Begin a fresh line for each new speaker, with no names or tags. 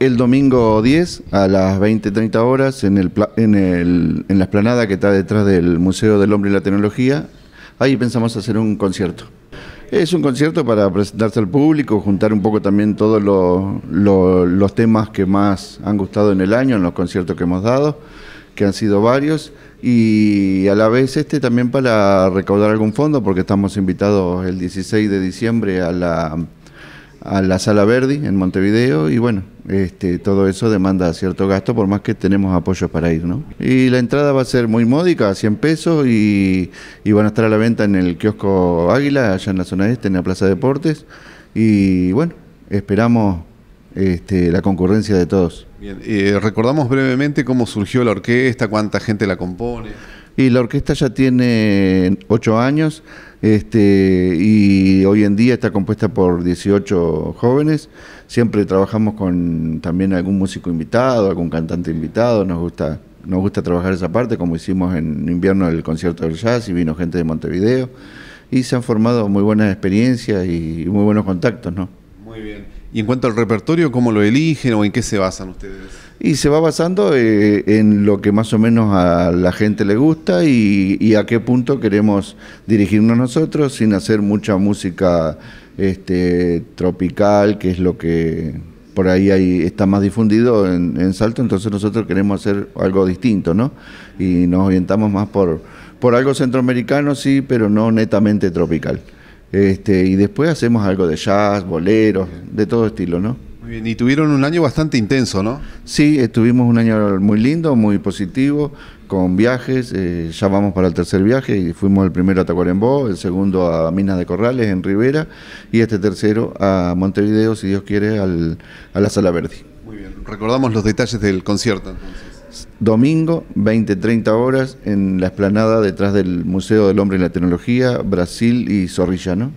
El domingo 10 a las 20-30 horas en, el, en, la esplanada que está detrás del Museo del Hombre y la Tecnología, ahí pensamos hacer un concierto. Es un concierto para presentarse al público, juntar un poco también todos los temas que más han gustado en el año, en los conciertos que hemos dado, que han sido varios, y a la vez este también para recaudar algún fondo, porque estamos invitados el 16 de diciembre a la a la Sala Verdi en Montevideo y bueno, este, todo eso demanda cierto gasto por más que tenemos apoyos para ir, ¿no? Y la entrada va a ser muy módica, 100 pesos y, y van a estar a la venta en el kiosco Águila, allá en la zona este, en la Plaza Deportes y bueno, esperamos este, la concurrencia de todos. Bien, eh, recordamos brevemente cómo surgió la orquesta, cuánta gente la compone. Y la orquesta ya tiene ocho años este, y hoy en día está compuesta por 18 jóvenes. Siempre trabajamos con también algún músico invitado, algún cantante invitado, nos gusta, nos gusta trabajar esa parte, como hicimos en invierno el concierto del jazz y vino gente de Montevideo. Y se han formado muy buenas experiencias y muy buenos contactos, ¿no? Y en cuanto al repertorio, ¿cómo lo eligen o en qué se basan ustedes? Y se va basando eh, en lo que más o menos a la gente le gusta y, a qué punto queremos dirigirnos nosotros sin hacer mucha música este, tropical, que es lo que por ahí, está más difundido en, Salto, entonces nosotros queremos hacer algo distinto, ¿no? Y nos orientamos más por, por algo centroamericano, sí, pero no netamente tropical. Este, y después hacemos algo de jazz, boleros, de todo estilo, ¿no? Muy bien, y tuvieron un año bastante intenso, ¿no? Sí, estuvimos un año muy lindo, muy positivo, con viajes, eh, ya vamos para el tercer viaje y fuimos el primero a Tacuarembó, el segundo a Minas de Corrales en Rivera y este tercero a Montevideo, si Dios quiere, al, a la Sala Verde. Muy bien, recordamos los detalles del concierto entonces domingo, 20-30 horas, en la esplanada detrás del Museo del Hombre y la Tecnología, Brasil y Zorrilla,